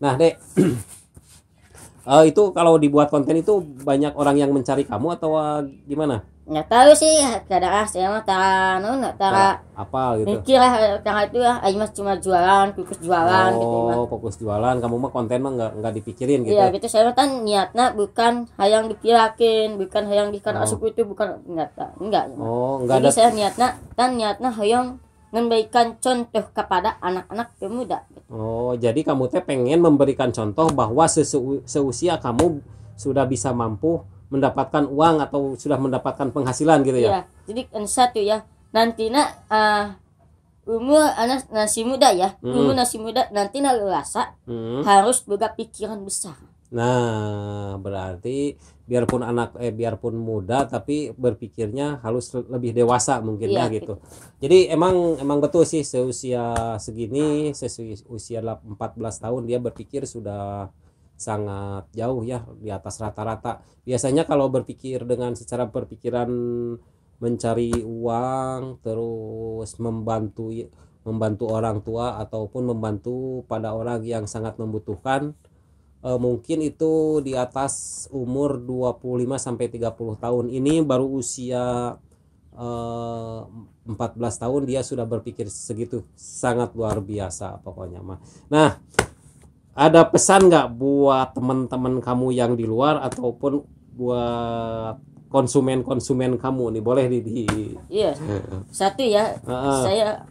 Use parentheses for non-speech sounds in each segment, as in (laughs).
Nah, Dek. uh, (clears throat) itu kalau dibuat konten itu banyak orang yang mencari kamu atau uh, gimana? Nggak tahu sih, kadang ah saya mah tara no, nggak tara anu, apa gitu. Mikir lah tara itu ya, ayo mas cuma jualan, fokus jualan oh, gitu. Oh, fokus jualan, kamu mah konten mah nggak nggak dipikirin gitu. Iya ya? gitu, saya mah kan niatnya bukan hayang dipirakin, bukan hayang dikan oh. asup itu bukan nggak nggak. Oh, nggak Jadi ada. saya niatnya kan niatnya hayang memberikan contoh kepada anak-anak pemuda. Oh, jadi kamu teh pengen memberikan contoh bahwa sesu, seusia kamu sudah bisa mampu mendapatkan uang atau sudah mendapatkan penghasilan gitu ya. Iya, jadi kan satu ya. Nantina uh, ah, umur anak nasi muda ya. Hmm. Umur nasi muda nanti rasa hmm. harus berpikiran besar. Nah, berarti biarpun anak eh biarpun muda tapi berpikirnya harus lebih dewasa mungkin ya, gitu. gitu. Jadi emang emang betul sih seusia segini, seusia 14 tahun dia berpikir sudah sangat jauh ya di atas rata-rata. Biasanya kalau berpikir dengan secara berpikiran mencari uang terus membantu membantu orang tua ataupun membantu pada orang yang sangat membutuhkan e, mungkin itu di atas umur 25 sampai 30 tahun. Ini baru usia e, eh, 14 tahun dia sudah berpikir segitu. Sangat luar biasa pokoknya mah. Nah, ada pesan nggak buat teman-teman kamu yang di luar ataupun buat konsumen-konsumen kamu nih boleh di, di... iya (laughs) satu ya uh, saya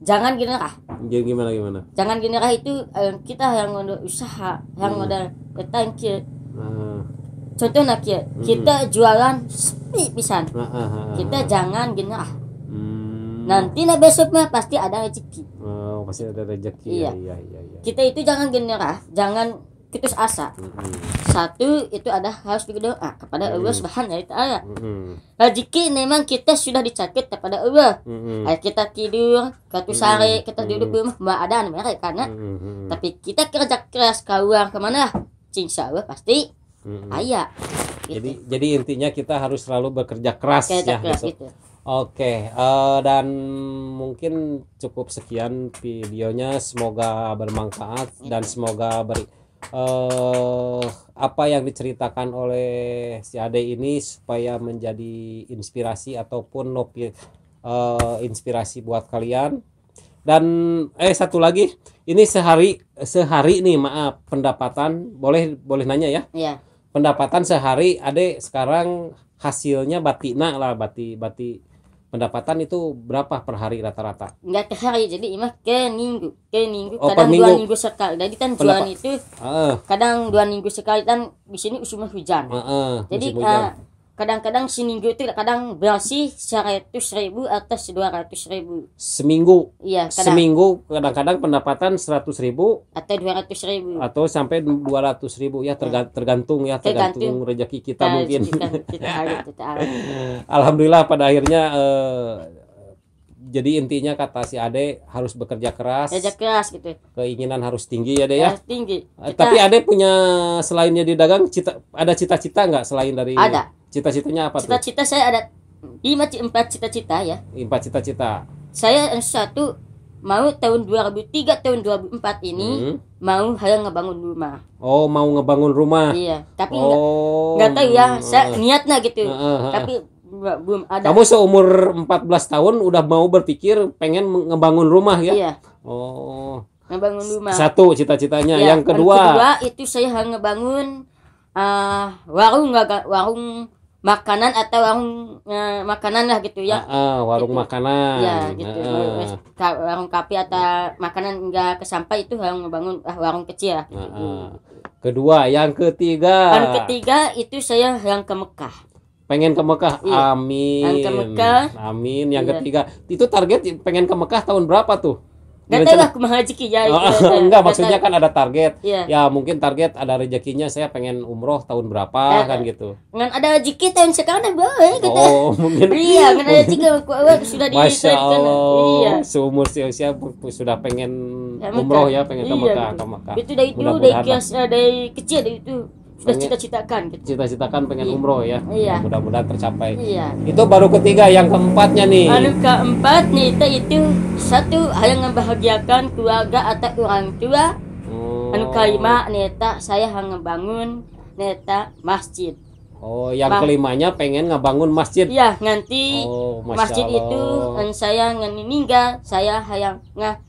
jangan gini lah gimana gimana jangan generah itu um, kita yang udah usaha yang udah petang kia hmm. Eh, ah. contoh nak ya hmm. kita jualan sepi pisan hmm. kita jangan generah hmm. nanti nah besok mah pasti ada rezeki oh, pasti ada rezeki iya. Ya, iya, iya, iya. kita itu jangan generah jangan putus asa. Mm-hmm. Satu itu ada harus berdoa ah, kepada mm-hmm. Allah Subhanahu wa taala. Mm-hmm. Rezeki memang kita sudah dicatat kepada Allah. Mm-hmm. kita tidur satu hmm kita duduk di rumah mbak ada namanya karena mm-hmm. tapi kita kerja keras keluar kemana? Insya Allah pasti mm-hmm. ayah. Gitu. Jadi jadi intinya kita harus selalu bekerja keras kerja ya. Keras, gitu. Oke, okay, uh, eh, dan mungkin cukup sekian videonya. Semoga bermanfaat dan iya. semoga beri eh, apa yang diceritakan oleh si Ade ini supaya menjadi inspirasi ataupun nopi, eh, inspirasi buat kalian dan eh satu lagi ini sehari sehari nih maaf pendapatan boleh boleh nanya ya iya. pendapatan sehari Ade sekarang hasilnya batina lah bati bati pendapatan itu berapa per hari rata-rata? Enggak ke hari, jadi imah ke minggu, ke minggu. Oh, kadang minggu. dua minggu sekali. Jadi kan jualan itu uh. kadang dua minggu sekali kan di sini musim hujan. Uh, uh, jadi musim eh, hujan. Uh, kadang-kadang seminggu itu kadang bersih seratus ribu atau dua ratus ribu seminggu iya kadang. seminggu kadang-kadang pendapatan seratus ribu atau dua ratus ribu atau sampai dua ratus ribu ya tergantung, iya. tergantung ya tergantung, tergantung rezeki kita nah, mungkin kita, kita, kita, kita, kita, (laughs) alhamdulillah pada akhirnya eh, jadi intinya kata si Ade harus bekerja keras. Bekerja keras gitu. Keinginan harus tinggi ya Ade ya. tinggi. Eh, cita. Tapi Ade punya selainnya di dagang cita ada cita-cita nggak selain dari Ada. Cita-citanya apa cita-cita Cita-cita saya ada lima empat cita-cita ya. Empat cita-cita. Saya satu mau tahun 2003 tahun 2004 ini hmm. mau hanya ngebangun rumah. Oh, mau ngebangun rumah. Iya, tapi oh. enggak, enggak tahu ya, saya eh. niatnya gitu. Uh, eh, -huh. Tapi belum ada. Kamu seumur 14 tahun udah mau berpikir pengen ngebangun rumah ya? Iya. Oh. Ngebangun rumah. Satu cita-citanya. Iya. yang kedua. Yang kedua itu saya harus ngebangun uh, warung nggak warung makanan atau warung uh, makanan lah gitu ya. Ah, uh, warung gitu. makanan. Ya gitu. Uh. Warung kopi atau makanan enggak kesampai itu harus ngebangun uh, warung kecil. ya. Uh, Kedua, yang ketiga. Yang ketiga itu saya yang ke Mekah pengen ke Mekah. Iya. Amin. ke Mekah. Amin. Yang iya. ketiga, itu target pengen ke Mekah tahun berapa tuh? Gak tahu lah kumaha ya. Oh, (laughs) enggak, gak maksudnya kan ada target. Iya. Ya, mungkin target ada rezekinya saya pengen umroh tahun berapa ya, kan gitu. Ngan ada rezeki tahun sekarang bawa gitu. Oh, (laughs) mungkin. Iya, karena rezeki sudah di Masya Allah. Iya. Seumur si usia sudah pengen ya, umroh ya, pengen iya, ke Mekah, ke Mekah. Itu dari dulu dari, eh, dari kecil dari itu sudah cita-citakan gitu. cita-citakan pengen iya. umroh ya iya. mudah-mudahan tercapai iya. itu baru ketiga yang keempatnya nih baru keempat nih itu, itu satu yang membahagiakan keluarga atau orang tua oh. anu kalima neta saya hanya bangun neta masjid Oh, yang Bang. kelimanya pengen ngebangun masjid. Iya, nanti oh, masjid Allah. itu dan saya meninggal, saya hayang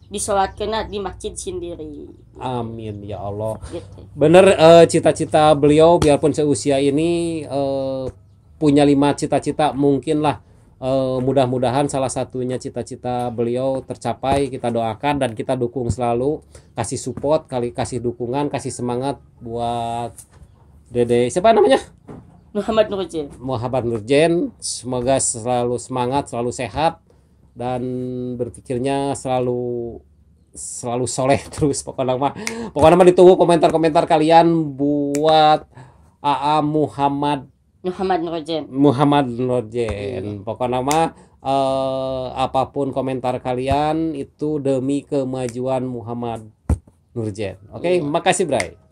disolat kena di masjid sendiri. Amin ya Allah. Gitu. Bener eh, cita-cita beliau biarpun seusia ini uh, punya lima cita-cita mungkinlah uh, mudah-mudahan salah satunya cita-cita beliau tercapai kita doakan dan kita dukung selalu kasih support kali kasih dukungan kasih semangat buat Dede siapa namanya Muhammad Nurjen. Muhammad Nurjen, semoga selalu semangat, selalu sehat dan berpikirnya selalu selalu soleh (laughs) terus pokoknya mah pokoknya mah ditunggu komentar-komentar kalian buat AA Muhammad Muhammad Nurjen Muhammad Nurjen iya. pokoknya mah eh, apapun komentar kalian itu demi kemajuan Muhammad Nurjen oke okay? Iya. makasih Bray